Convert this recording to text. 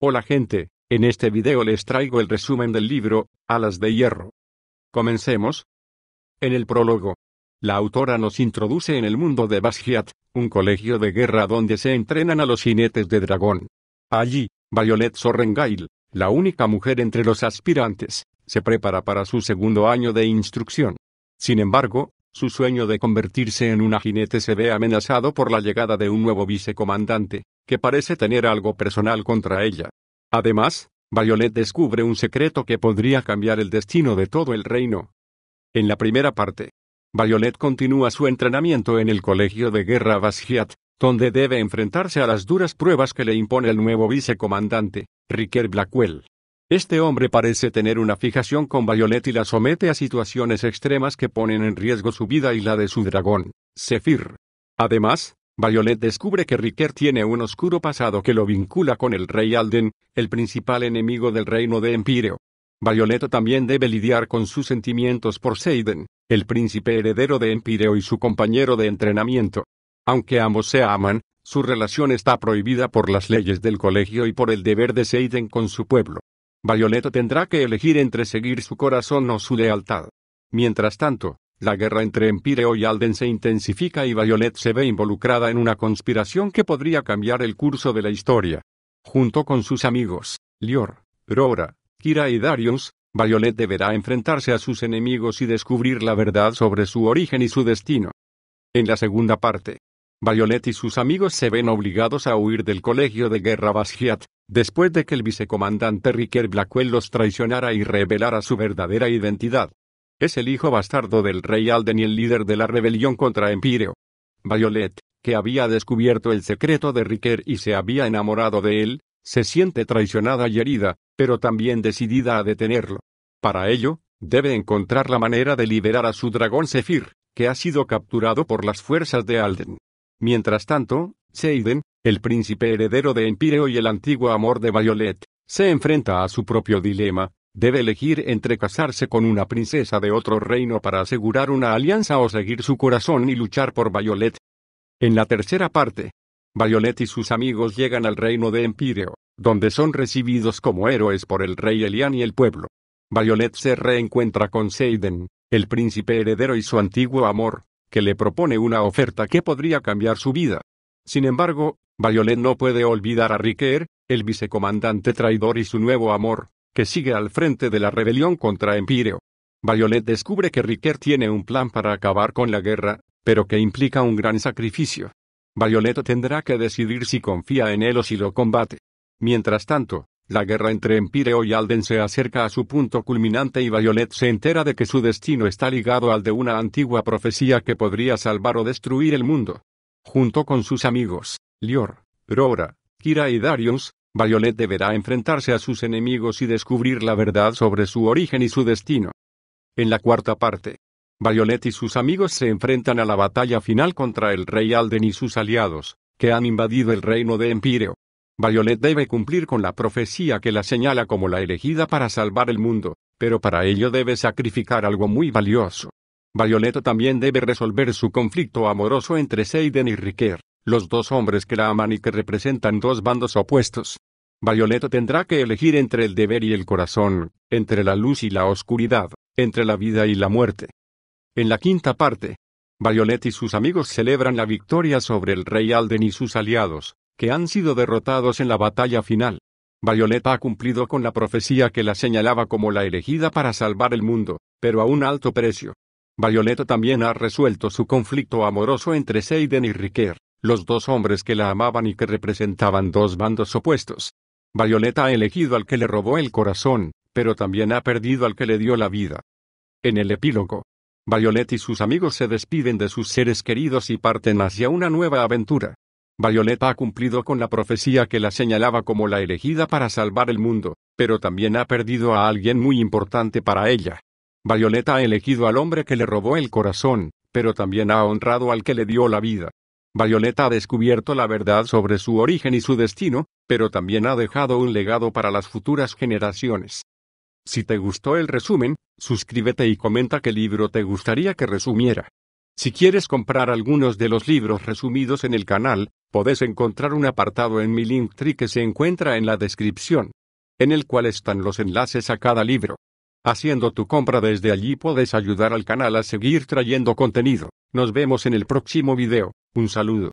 Hola gente, en este video les traigo el resumen del libro, Alas de Hierro. Comencemos. En el prólogo. La autora nos introduce en el mundo de Basquiat, un colegio de guerra donde se entrenan a los jinetes de dragón. Allí, Violet Sorrengail, la única mujer entre los aspirantes, se prepara para su segundo año de instrucción. Sin embargo, su sueño de convertirse en una jinete se ve amenazado por la llegada de un nuevo vicecomandante, que parece tener algo personal contra ella. Además, Violet descubre un secreto que podría cambiar el destino de todo el reino. En la primera parte, Violet continúa su entrenamiento en el Colegio de Guerra Vashiat, donde debe enfrentarse a las duras pruebas que le impone el nuevo vicecomandante, Ricker Blackwell. Este hombre parece tener una fijación con Violet y la somete a situaciones extremas que ponen en riesgo su vida y la de su dragón, Sephir. Además, Violet descubre que Riker tiene un oscuro pasado que lo vincula con el rey Alden, el principal enemigo del reino de Empíreo. Violet también debe lidiar con sus sentimientos por Seiden, el príncipe heredero de Empíreo y su compañero de entrenamiento. Aunque ambos se aman, su relación está prohibida por las leyes del colegio y por el deber de Seiden con su pueblo. Violet tendrá que elegir entre seguir su corazón o su lealtad. Mientras tanto, la guerra entre Empireo y Alden se intensifica y Violet se ve involucrada en una conspiración que podría cambiar el curso de la historia. Junto con sus amigos, Lior, Rora, Kira y Darius, Violet deberá enfrentarse a sus enemigos y descubrir la verdad sobre su origen y su destino. En la segunda parte, Violet y sus amigos se ven obligados a huir del colegio de guerra Basquiat, después de que el vicecomandante Ricker Blackwell los traicionara y revelara su verdadera identidad. Es el hijo bastardo del rey Alden y el líder de la rebelión contra Empíreo. Violet, que había descubierto el secreto de Riker y se había enamorado de él, se siente traicionada y herida, pero también decidida a detenerlo. Para ello, debe encontrar la manera de liberar a su dragón Zephyr, que ha sido capturado por las fuerzas de Alden. Mientras tanto, Seiden, el príncipe heredero de Empíreo y el antiguo amor de Violet, se enfrenta a su propio dilema, Debe elegir entre casarse con una princesa de otro reino para asegurar una alianza o seguir su corazón y luchar por Violet. En la tercera parte, Violet y sus amigos llegan al reino de Empíreo, donde son recibidos como héroes por el rey Elian y el pueblo. Violet se reencuentra con Seiden, el príncipe heredero y su antiguo amor, que le propone una oferta que podría cambiar su vida. Sin embargo, Violet no puede olvidar a Riker, el vicecomandante traidor y su nuevo amor, que sigue al frente de la rebelión contra Empíreo. Violet descubre que Riker tiene un plan para acabar con la guerra, pero que implica un gran sacrificio. Violet tendrá que decidir si confía en él o si lo combate. Mientras tanto, la guerra entre Empíreo y Alden se acerca a su punto culminante y Violet se entera de que su destino está ligado al de una antigua profecía que podría salvar o destruir el mundo. Junto con sus amigos, Lior, Rora, Kira y Darius, Violet deberá enfrentarse a sus enemigos y descubrir la verdad sobre su origen y su destino. En la cuarta parte, Violet y sus amigos se enfrentan a la batalla final contra el rey Alden y sus aliados, que han invadido el reino de Empíreo. Violet debe cumplir con la profecía que la señala como la elegida para salvar el mundo, pero para ello debe sacrificar algo muy valioso. Violet también debe resolver su conflicto amoroso entre Seiden y Riker los dos hombres que la aman y que representan dos bandos opuestos. Violeta tendrá que elegir entre el deber y el corazón, entre la luz y la oscuridad, entre la vida y la muerte. En la quinta parte, Violet y sus amigos celebran la victoria sobre el rey Alden y sus aliados, que han sido derrotados en la batalla final. Violet ha cumplido con la profecía que la señalaba como la elegida para salvar el mundo, pero a un alto precio. Violet también ha resuelto su conflicto amoroso entre Seiden y Riker, los dos hombres que la amaban y que representaban dos bandos opuestos. Violeta ha elegido al que le robó el corazón, pero también ha perdido al que le dio la vida. En el epílogo, Violeta y sus amigos se despiden de sus seres queridos y parten hacia una nueva aventura. Violeta ha cumplido con la profecía que la señalaba como la elegida para salvar el mundo, pero también ha perdido a alguien muy importante para ella. Violeta ha elegido al hombre que le robó el corazón, pero también ha honrado al que le dio la vida. Violeta ha descubierto la verdad sobre su origen y su destino, pero también ha dejado un legado para las futuras generaciones. Si te gustó el resumen, suscríbete y comenta qué libro te gustaría que resumiera. Si quieres comprar algunos de los libros resumidos en el canal, puedes encontrar un apartado en mi Linktree que se encuentra en la descripción, en el cual están los enlaces a cada libro. Haciendo tu compra desde allí puedes ayudar al canal a seguir trayendo contenido. Nos vemos en el próximo video. Un saludo.